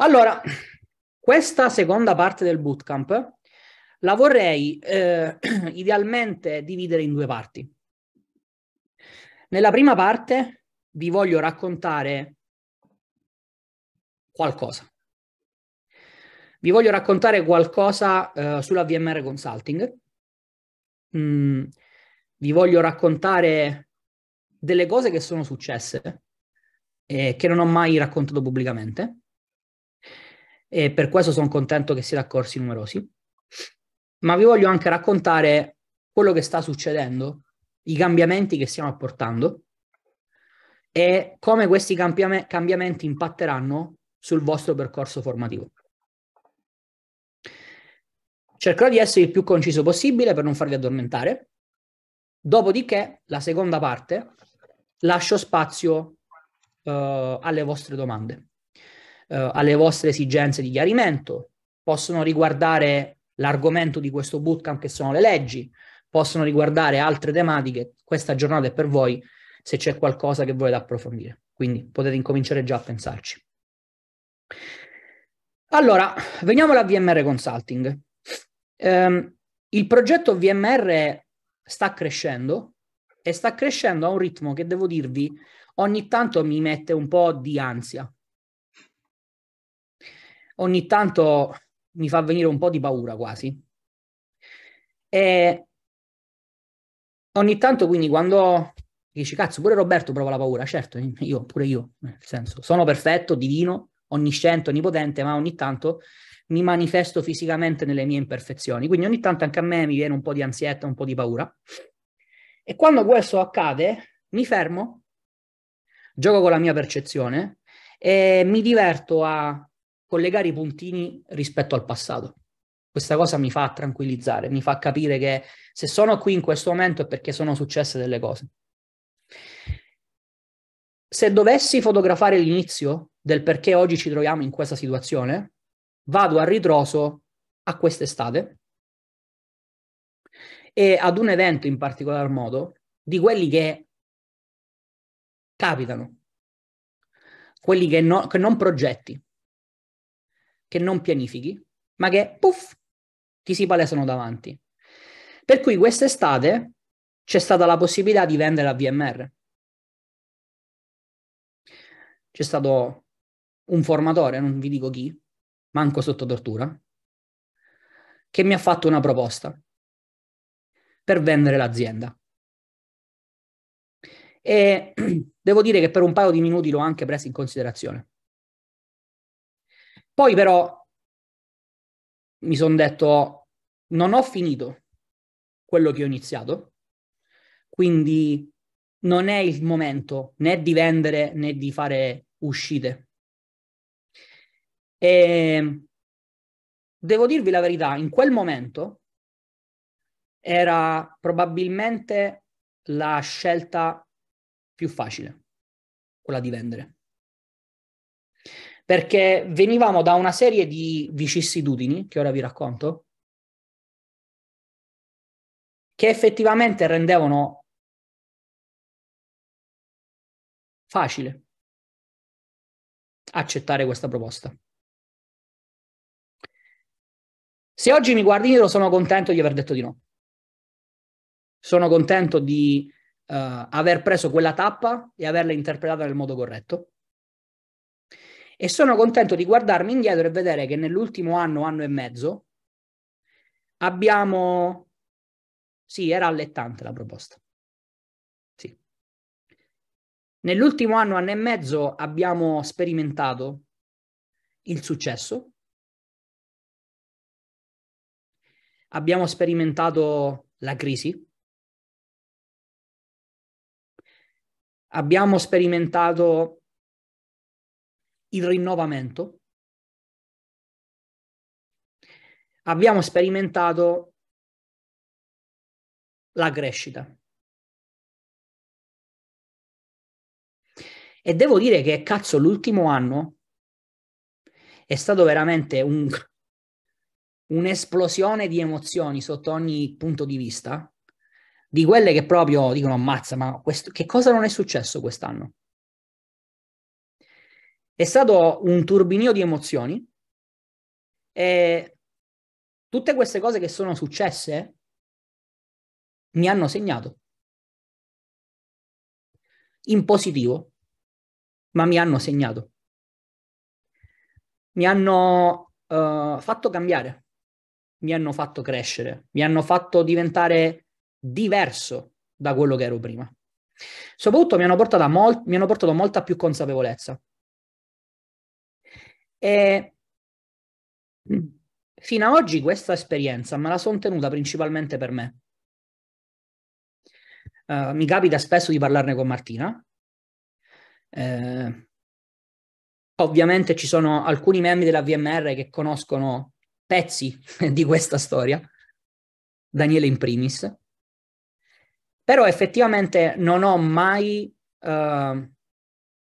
Allora, questa seconda parte del bootcamp la vorrei eh, idealmente dividere in due parti. Nella prima parte vi voglio raccontare qualcosa. Vi voglio raccontare qualcosa eh, sulla VMR Consulting. Mm, vi voglio raccontare delle cose che sono successe e eh, che non ho mai raccontato pubblicamente e per questo sono contento che siate accorsi numerosi. Ma vi voglio anche raccontare quello che sta succedendo, i cambiamenti che stiamo apportando e come questi cambiamenti impatteranno sul vostro percorso formativo. Cercherò di essere il più conciso possibile per non farvi addormentare. Dopodiché, la seconda parte, lascio spazio uh, alle vostre domande eh, alle vostre esigenze di chiarimento, possono riguardare l'argomento di questo bootcamp che sono le leggi, possono riguardare altre tematiche. Questa giornata è per voi se c'è qualcosa che volete approfondire. Quindi potete incominciare già a pensarci. Allora, veniamo alla VMR Consulting. Um, il progetto VMR sta crescendo e sta crescendo a un ritmo che devo dirvi ogni tanto mi mette un po' di ansia, ogni tanto mi fa venire un po' di paura quasi. E ogni tanto quindi quando dici cazzo pure Roberto prova la paura, certo, io pure io, nel senso, sono perfetto, divino, onnisciente, onnipotente, ma ogni tanto mi manifesto fisicamente nelle mie imperfezioni, quindi ogni tanto anche a me mi viene un po' di ansietta, un po' di paura. E quando questo accade, mi fermo, gioco con la mia percezione e mi diverto a collegare i puntini rispetto al passato. Questa cosa mi fa tranquillizzare, mi fa capire che se sono qui in questo momento è perché sono successe delle cose. Se dovessi fotografare l'inizio del perché oggi ci troviamo in questa situazione, vado a ritroso a quest'estate e ad un evento in particolar modo di quelli che capitano, quelli che, no, che non progetti, che non pianifichi, ma che puff, ti si palesano davanti. Per cui quest'estate c'è stata la possibilità di vendere a VMR. C'è stato un formatore, non vi dico chi, manco sotto tortura, che mi ha fatto una proposta per vendere l'azienda. E devo dire che per un paio di minuti l'ho anche presa in considerazione. Poi però mi sono detto, non ho finito quello che ho iniziato, quindi non è il momento né di vendere né di fare uscite. E ehm, devo dirvi la verità, in quel momento era probabilmente la scelta più facile, quella di vendere perché venivamo da una serie di vicissitudini, che ora vi racconto, che effettivamente rendevano facile accettare questa proposta. Se oggi mi guardi indietro sono contento di aver detto di no. Sono contento di uh, aver preso quella tappa e averla interpretata nel modo corretto e sono contento di guardarmi indietro e vedere che nell'ultimo anno, anno e mezzo, abbiamo... Sì, era allettante la proposta. Sì. Nell'ultimo anno, anno e mezzo abbiamo sperimentato il successo. Abbiamo sperimentato la crisi. Abbiamo sperimentato il rinnovamento. Abbiamo sperimentato la crescita. E devo dire che cazzo l'ultimo anno è stato veramente un, un'esplosione di emozioni sotto ogni punto di vista, di quelle che proprio dicono ammazza, ma questo, che cosa non è successo quest'anno? È stato un turbinio di emozioni e tutte queste cose che sono successe mi hanno segnato. In positivo, ma mi hanno segnato. Mi hanno uh, fatto cambiare, mi hanno fatto crescere, mi hanno fatto diventare diverso da quello che ero prima. Soprattutto mi hanno portato, mol- mi hanno portato molta più consapevolezza. E fino ad oggi questa esperienza me la sono tenuta principalmente per me. Uh, mi capita spesso di parlarne con Martina. Eh, ovviamente ci sono alcuni membri della VMR che conoscono pezzi di questa storia, Daniele in primis, però effettivamente non ho mai uh,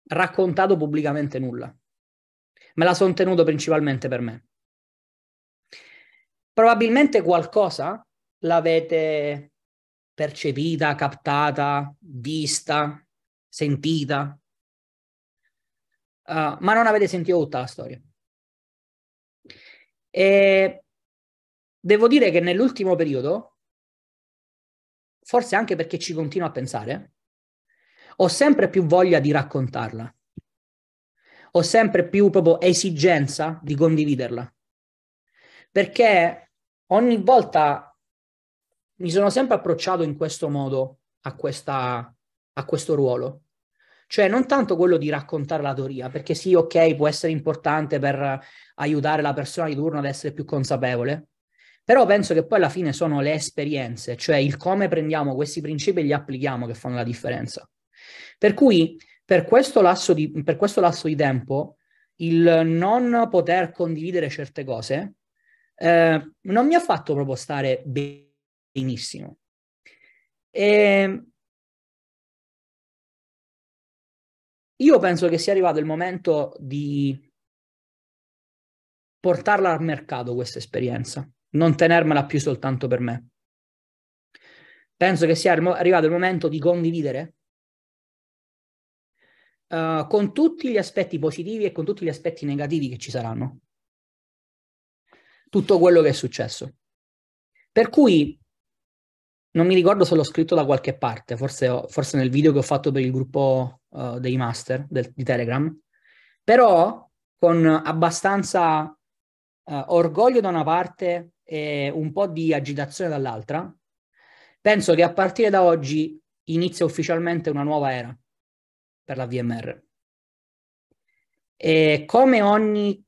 raccontato pubblicamente nulla me la sono tenuto principalmente per me. Probabilmente qualcosa l'avete percepita, captata, vista, sentita, uh, ma non avete sentito tutta la storia. E devo dire che nell'ultimo periodo, forse anche perché ci continuo a pensare, ho sempre più voglia di raccontarla ho sempre più proprio esigenza di condividerla. Perché ogni volta mi sono sempre approcciato in questo modo a, questa, a questo ruolo. Cioè non tanto quello di raccontare la teoria, perché sì, ok, può essere importante per aiutare la persona di turno ad essere più consapevole, però penso che poi alla fine sono le esperienze, cioè il come prendiamo questi principi e li applichiamo che fanno la differenza. Per cui per questo lasso di, questo lasso di tempo, il non poter condividere certe cose eh, non mi ha fatto proprio stare benissimo. E ehm, io penso che sia arrivato il momento di portarla al mercato questa esperienza, non tenermela più soltanto per me. Penso che sia arrivato il momento di condividere uh, con tutti gli aspetti positivi e con tutti gli aspetti negativi che ci saranno. Tutto quello che è successo. Per cui non mi ricordo se l'ho scritto da qualche parte, forse, forse nel video che ho fatto per il gruppo uh, dei master del, di Telegram, però con abbastanza uh, orgoglio da una parte e un po' di agitazione dall'altra, penso che a partire da oggi inizia ufficialmente una nuova era per la VMR. E come ogni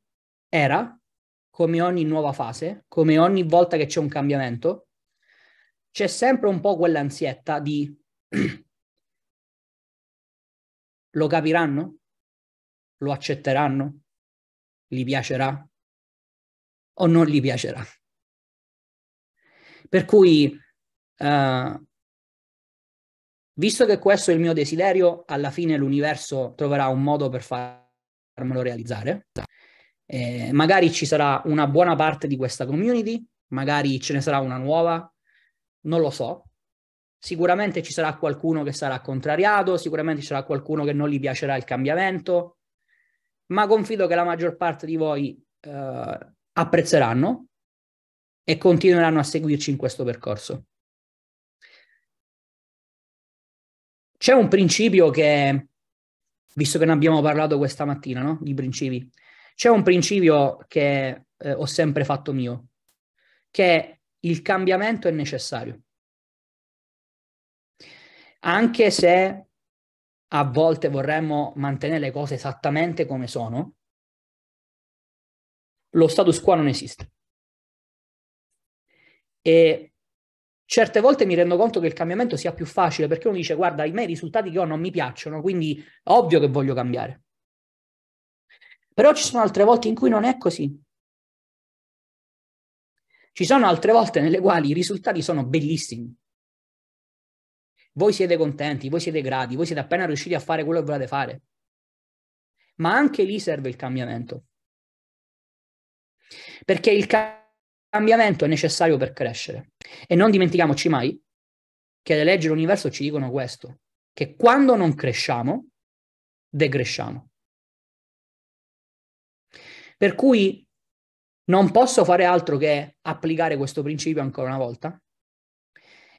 era, come ogni nuova fase, come ogni volta che c'è un cambiamento, c'è sempre un po' quell'ansietta di lo capiranno? Lo accetteranno? Gli piacerà? O non gli piacerà? Per cui eh, Visto che questo è il mio desiderio, alla fine l'universo troverà un modo per farmelo realizzare. Eh, magari ci sarà una buona parte di questa community, magari ce ne sarà una nuova, non lo so. Sicuramente ci sarà qualcuno che sarà contrariato, sicuramente ci sarà qualcuno che non gli piacerà il cambiamento, ma confido che la maggior parte di voi eh, apprezzeranno e continueranno a seguirci in questo percorso. C'è un principio che, visto che ne abbiamo parlato questa mattina, no? Di principi. C'è un principio che eh, ho sempre fatto mio, che il cambiamento è necessario. Anche se a volte vorremmo mantenere le cose esattamente come sono, lo status quo non esiste. E certe volte mi rendo conto che il cambiamento sia più facile perché uno dice guarda, i miei risultati che ho non mi piacciono, quindi ovvio che voglio cambiare. Però ci sono altre volte in cui non è così. Ci sono altre volte nelle quali i risultati sono bellissimi. Voi siete contenti, voi siete grati, voi siete appena riusciti a fare quello che volete fare. Ma anche lì serve il cambiamento. Perché il cambiamento cambiamento è necessario per crescere. E non dimentichiamoci mai che le leggi dell'universo ci dicono questo, che quando non cresciamo, degresciamo. Per cui non posso fare altro che applicare questo principio ancora una volta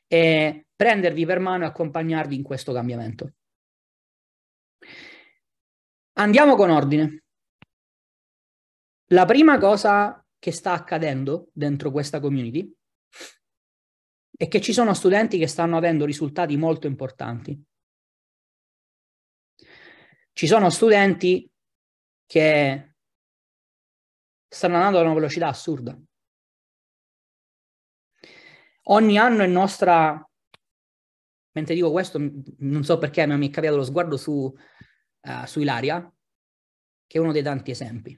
e prendervi per mano e accompagnarvi in questo cambiamento. Andiamo con ordine. La prima cosa che sta accadendo dentro questa community e che ci sono studenti che stanno avendo risultati molto importanti. Ci sono studenti che stanno andando a una velocità assurda. Ogni anno è nostra, mentre dico questo, non so perché, ma mi è capitato lo sguardo su, uh, su Ilaria, che è uno dei tanti esempi.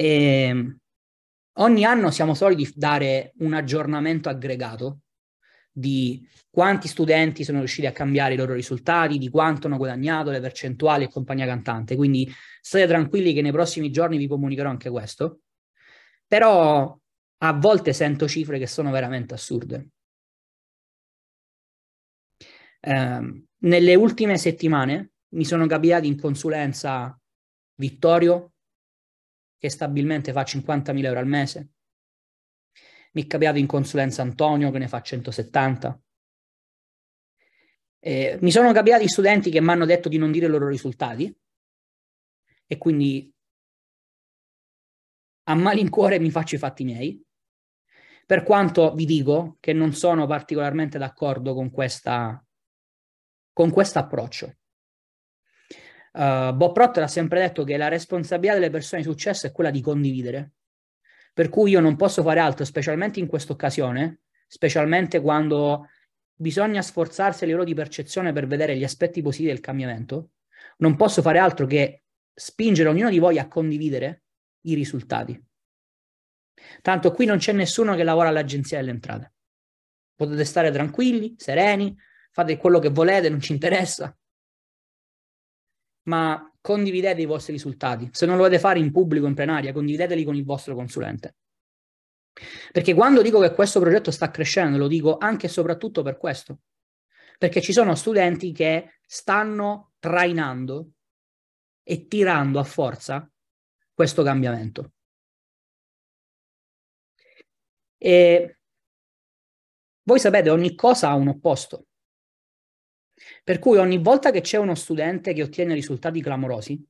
E ehm, ogni anno siamo soliti dare un aggiornamento aggregato di quanti studenti sono riusciti a cambiare i loro risultati, di quanto hanno guadagnato, le percentuali e compagnia cantante. Quindi state tranquilli che nei prossimi giorni vi comunicherò anche questo. Però a volte sento cifre che sono veramente assurde. Eh, nelle ultime settimane mi sono capitato in consulenza Vittorio, che stabilmente fa 50.000 euro al mese. Mica beato in consulenza Antonio che ne fa 170. Eh, mi sono capitati studenti che mi hanno detto di non dire i loro risultati e quindi a malincuore mi faccio i fatti miei, per quanto vi dico che non sono particolarmente d'accordo con, questa, con questo approccio. Uh, Bob Proctor ha sempre detto che la responsabilità delle persone di successo è quella di condividere. Per cui io non posso fare altro, specialmente in questa occasione, specialmente quando bisogna sforzarsi le loro di percezione per vedere gli aspetti positivi del cambiamento, non posso fare altro che spingere ognuno di voi a condividere i risultati. Tanto qui non c'è nessuno che lavora all'agenzia delle entrate. Potete stare tranquilli, sereni, fate quello che volete, non ci interessa ma condividete i vostri risultati. Se non lo volete fare in pubblico, in plenaria, condivideteli con il vostro consulente. Perché quando dico che questo progetto sta crescendo, lo dico anche e soprattutto per questo. Perché ci sono studenti che stanno trainando e tirando a forza questo cambiamento. E voi sapete, ogni cosa ha un opposto. Per cui ogni volta che c'è uno studente che ottiene risultati clamorosi,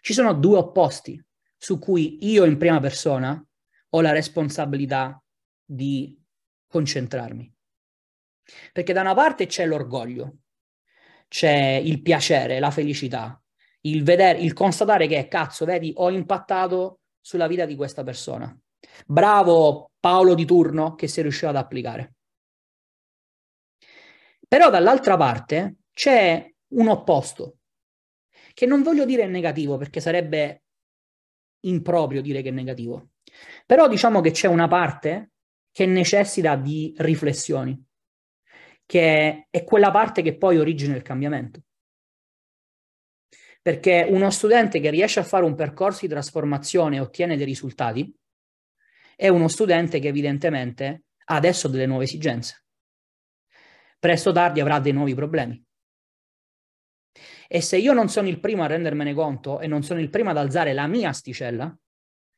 ci sono due opposti su cui io in prima persona ho la responsabilità di concentrarmi. Perché da una parte c'è l'orgoglio, c'è il piacere, la felicità, il, vedere, il constatare che cazzo, vedi, ho impattato sulla vita di questa persona. Bravo Paolo di turno che si è riuscito ad applicare. Però dall'altra parte c'è un opposto, che non voglio dire è negativo perché sarebbe improprio dire che è negativo, però diciamo che c'è una parte che necessita di riflessioni, che è quella parte che poi origina il cambiamento. Perché uno studente che riesce a fare un percorso di trasformazione e ottiene dei risultati è uno studente che evidentemente ha adesso delle nuove esigenze presto o tardi avrà dei nuovi problemi. E se io non sono il primo a rendermene conto e non sono il primo ad alzare la mia asticella,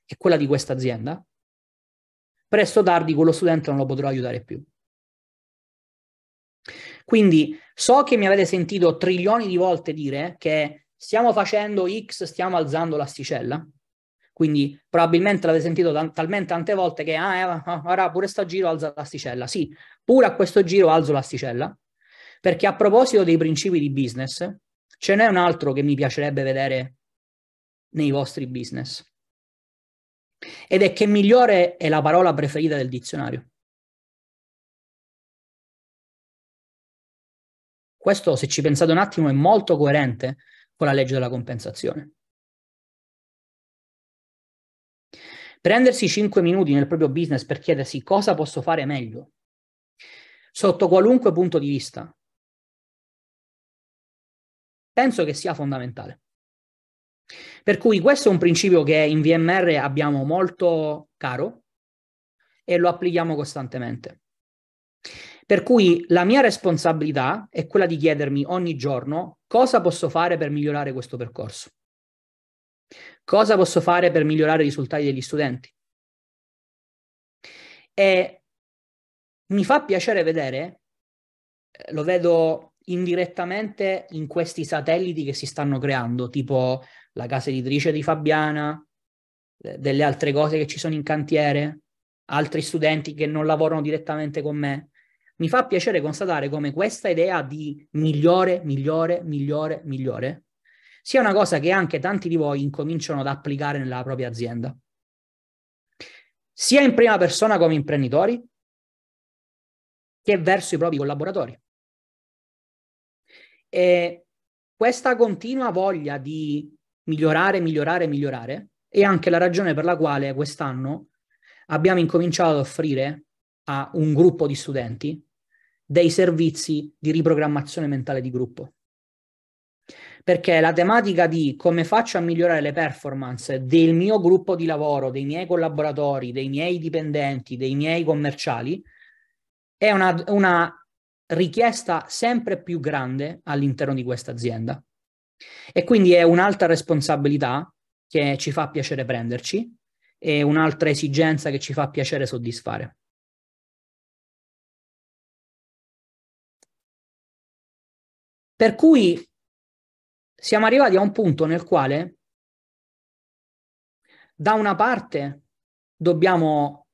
che è quella di questa azienda, presto o tardi quello studente non lo potrò aiutare più. Quindi so che mi avete sentito trilioni di volte dire che stiamo facendo X, stiamo alzando l'asticella, quindi probabilmente l'avete sentito t- talmente tante volte che, ah, eh, ora pure sto giro alzo l'asticella. Sì, pure a questo giro alzo l'asticella, perché a proposito dei principi di business, ce n'è un altro che mi piacerebbe vedere nei vostri business. Ed è che migliore è la parola preferita del dizionario. Questo, se ci pensate un attimo, è molto coerente con la legge della compensazione. Prendersi 5 minuti nel proprio business per chiedersi cosa posso fare meglio, sotto qualunque punto di vista, penso che sia fondamentale. Per cui questo è un principio che in VMR abbiamo molto caro e lo applichiamo costantemente. Per cui la mia responsabilità è quella di chiedermi ogni giorno cosa posso fare per migliorare questo percorso. Cosa posso fare per migliorare i risultati degli studenti? E mi fa piacere vedere, eh, lo vedo indirettamente in questi satelliti che si stanno creando, tipo la casa editrice di Fabiana, delle altre cose che ci sono in cantiere, altri studenti che non lavorano direttamente con me. Mi fa piacere constatare come questa idea di migliore, migliore, migliore, migliore sia una cosa che anche tanti di voi incominciano ad applicare nella propria azienda, sia in prima persona come imprenditori, che verso i propri collaboratori. E questa continua voglia di migliorare, migliorare, migliorare è anche la ragione per la quale quest'anno abbiamo incominciato ad offrire a un gruppo di studenti dei servizi di riprogrammazione mentale di gruppo perché la tematica di come faccio a migliorare le performance del mio gruppo di lavoro, dei miei collaboratori, dei miei dipendenti, dei miei commerciali, è una, una richiesta sempre più grande all'interno di questa azienda. E quindi è un'altra responsabilità che ci fa piacere prenderci e un'altra esigenza che ci fa piacere soddisfare. Per cui siamo arrivati a un punto nel quale da una parte dobbiamo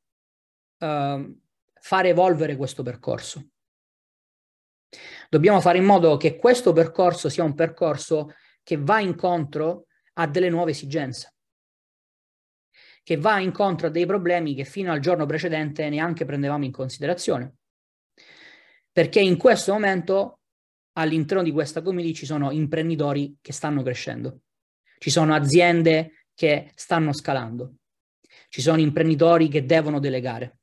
eh, far evolvere questo percorso. Dobbiamo fare in modo che questo percorso sia un percorso che va incontro a delle nuove esigenze, che va incontro a dei problemi che fino al giorno precedente neanche prendevamo in considerazione. Perché in questo momento all'interno di questa community ci sono imprenditori che stanno crescendo, ci sono aziende che stanno scalando, ci sono imprenditori che devono delegare.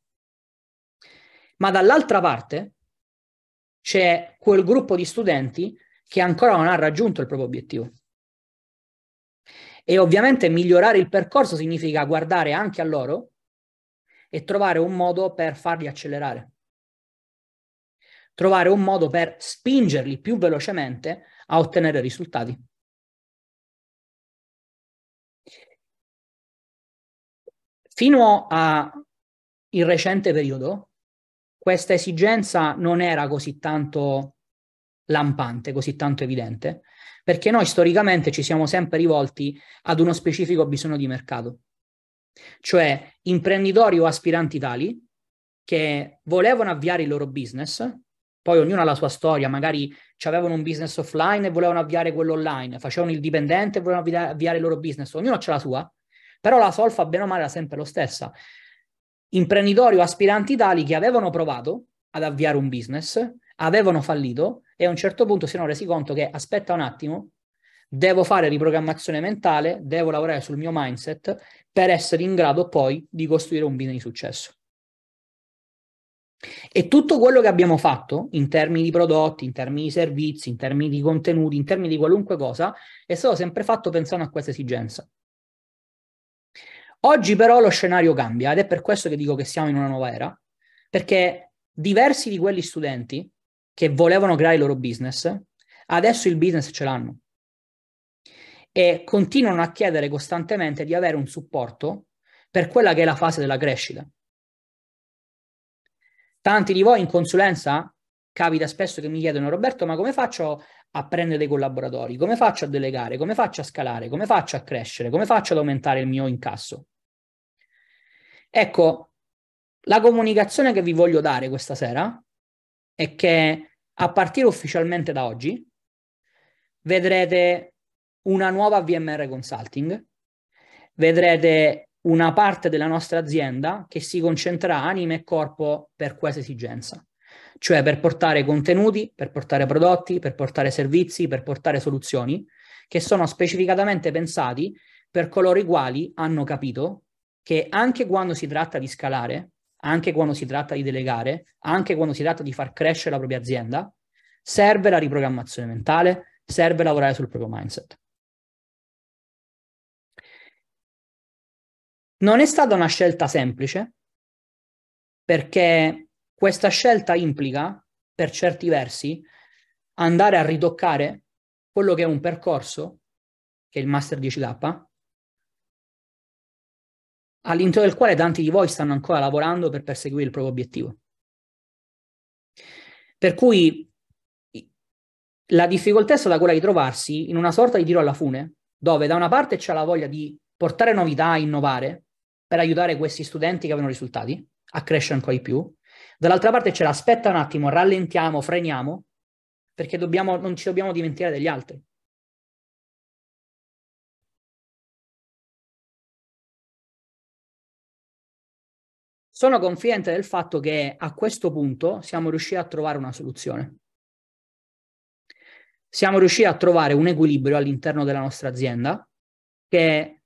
Ma dall'altra parte c'è quel gruppo di studenti che ancora non ha raggiunto il proprio obiettivo. E ovviamente migliorare il percorso significa guardare anche a loro e trovare un modo per farli accelerare trovare un modo per spingerli più velocemente a ottenere risultati. Fino al recente periodo, questa esigenza non era così tanto lampante, così tanto evidente, perché noi storicamente ci siamo sempre rivolti ad uno specifico bisogno di mercato, cioè imprenditori o aspiranti tali che volevano avviare il loro business, poi ognuno ha la sua storia, magari avevano un business offline e volevano avviare quello online, facevano il dipendente e volevano avviare il loro business, ognuno ha la sua, però la solfa bene o male era sempre lo stessa. Imprenditori o aspiranti tali che avevano provato ad avviare un business, avevano fallito e a un certo punto si sono resi conto che aspetta un attimo, devo fare riprogrammazione mentale, devo lavorare sul mio mindset per essere in grado poi di costruire un business di successo. E tutto quello che abbiamo fatto in termini di prodotti, in termini di servizi, in termini di contenuti, in termini di qualunque cosa, è stato sempre fatto pensando a questa esigenza. Oggi però lo scenario cambia ed è per questo che dico che siamo in una nuova era, perché diversi di quegli studenti che volevano creare il loro business, adesso il business ce l'hanno e continuano a chiedere costantemente di avere un supporto per quella che è la fase della crescita. Tanti di voi in consulenza capita spesso che mi chiedono Roberto, ma come faccio a prendere dei collaboratori? Come faccio a delegare? Come faccio a scalare? Come faccio a crescere? Come faccio ad aumentare il mio incasso? Ecco, la comunicazione che vi voglio dare questa sera è che a partire ufficialmente da oggi vedrete una nuova VMR Consulting, vedrete una parte della nostra azienda che si concentra anima e corpo per questa esigenza, cioè per portare contenuti, per portare prodotti, per portare servizi, per portare soluzioni che sono specificatamente pensati per coloro i quali hanno capito che anche quando si tratta di scalare, anche quando si tratta di delegare, anche quando si tratta di far crescere la propria azienda, serve la riprogrammazione mentale, serve lavorare sul proprio mindset. Non è stata una scelta semplice, perché questa scelta implica, per certi versi, andare a ritoccare quello che è un percorso, che è il Master 10K, all'interno del quale tanti di voi stanno ancora lavorando per perseguire il proprio obiettivo. Per cui la difficoltà è stata quella di trovarsi in una sorta di tiro alla fune, dove da una parte c'è la voglia di portare novità, innovare, per aiutare questi studenti che avevano risultati a crescere ancora di più. Dall'altra parte c'era aspetta un attimo, rallentiamo, freniamo, perché dobbiamo, non ci dobbiamo dimenticare degli altri. Sono confidente del fatto che a questo punto siamo riusciti a trovare una soluzione. Siamo riusciti a trovare un equilibrio all'interno della nostra azienda che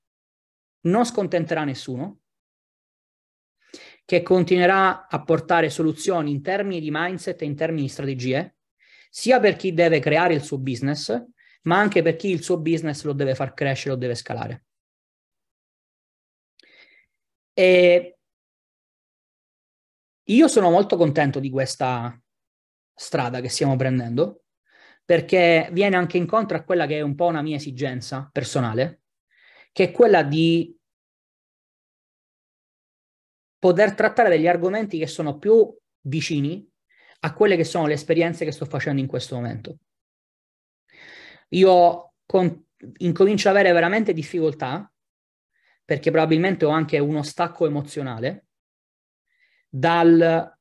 non scontenterà nessuno, che continuerà a portare soluzioni in termini di mindset e in termini di strategie, sia per chi deve creare il suo business, ma anche per chi il suo business lo deve far crescere, o deve scalare. E io sono molto contento di questa strada che stiamo prendendo, perché viene anche incontro a quella che è un po' una mia esigenza personale, che è quella di poter trattare degli argomenti che sono più vicini a quelle che sono le esperienze che sto facendo in questo momento. Io con, incomincio ad avere veramente difficoltà, perché probabilmente ho anche uno stacco emozionale, dal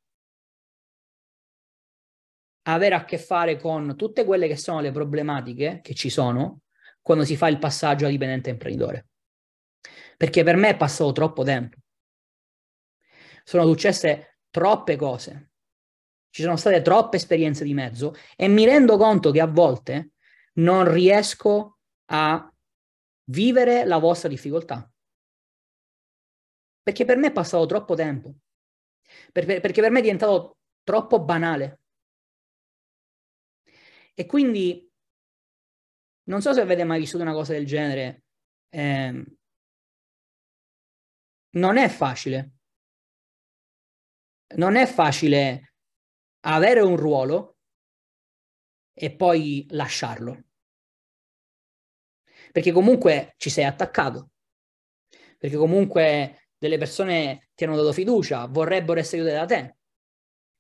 avere a che fare con tutte quelle che sono le problematiche che ci sono quando si fa il passaggio a dipendente imprenditore. Perché per me è passato troppo tempo. Sono successe troppe cose. Ci sono state troppe esperienze di mezzo e mi rendo conto che a volte non riesco a vivere la vostra difficoltà. Perché per me è passato troppo tempo. Perché, perché per me è diventato troppo banale. E quindi non so se avete mai vissuto una cosa del genere. Eh, non è facile. Non è facile avere un ruolo e poi lasciarlo. Perché comunque ci sei attaccato. Perché comunque delle persone ti hanno dato fiducia, vorrebbero essere aiutate da te.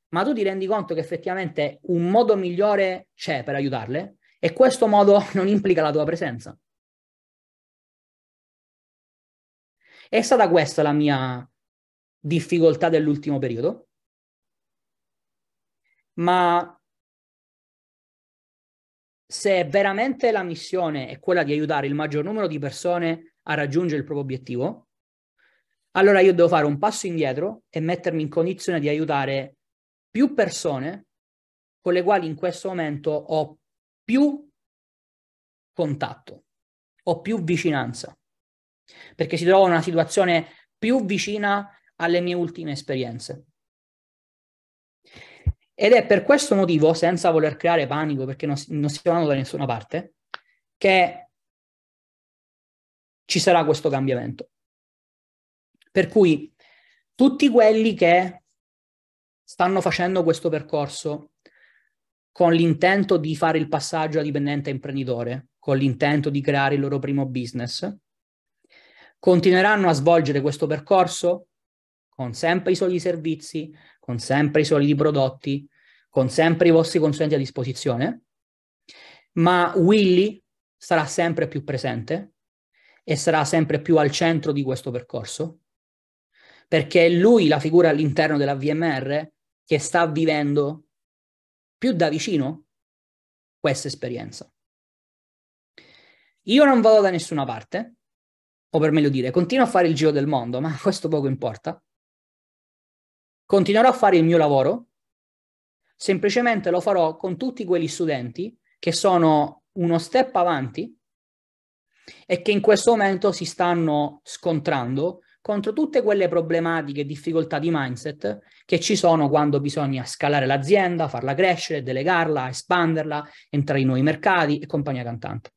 Ma tu ti rendi conto che effettivamente un modo migliore c'è per aiutarle e questo modo non implica la tua presenza. È stata questa la mia difficoltà dell'ultimo periodo, ma se veramente la missione è quella di aiutare il maggior numero di persone a raggiungere il proprio obiettivo, allora io devo fare un passo indietro e mettermi in condizione di aiutare più persone con le quali in questo momento ho più contatto o più vicinanza, perché si trova in una situazione più vicina alle mie ultime esperienze. Ed è per questo motivo, senza voler creare panico, perché non, non stiamo andando da nessuna parte, che ci sarà questo cambiamento. Per cui tutti quelli che stanno facendo questo percorso con l'intento di fare il passaggio da dipendente a imprenditore, con l'intento di creare il loro primo business, continueranno a svolgere questo percorso con sempre i soliti servizi, con sempre i soliti prodotti, con sempre i vostri consulenti a disposizione, ma Willy sarà sempre più presente e sarà sempre più al centro di questo percorso, perché è lui la figura all'interno della VMR che sta vivendo più da vicino questa esperienza. Io non vado da nessuna parte, o per meglio dire, continuo a fare il giro del mondo, ma questo poco importa. Continuerò a fare il mio lavoro, semplicemente lo farò con tutti quegli studenti che sono uno step avanti e che in questo momento si stanno scontrando contro tutte quelle problematiche e difficoltà di mindset che ci sono quando bisogna scalare l'azienda, farla crescere, delegarla, espanderla, entrare in nuovi mercati e compagnia cantante.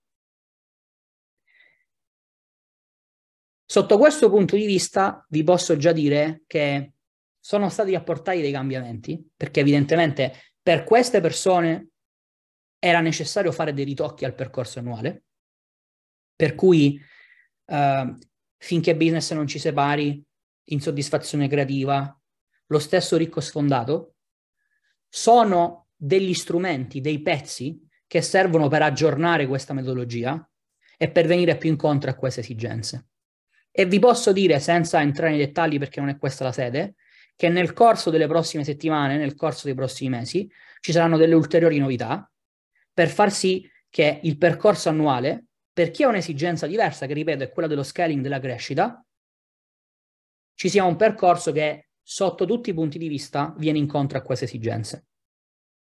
Sotto questo punto di vista vi posso già dire che sono stati apportati dei cambiamenti, perché evidentemente per queste persone era necessario fare dei ritocchi al percorso annuale, per cui eh, finché business non ci separi, insoddisfazione creativa, lo stesso ricco sfondato, sono degli strumenti, dei pezzi che servono per aggiornare questa metodologia e per venire più incontro a queste esigenze. E vi posso dire, senza entrare nei dettagli perché non è questa la sede, che nel corso delle prossime settimane, nel corso dei prossimi mesi, ci saranno delle ulteriori novità per far sì che il percorso annuale per chi ha un'esigenza diversa, che ripeto è quella dello scaling della crescita, ci sia un percorso che sotto tutti i punti di vista viene incontro a queste esigenze.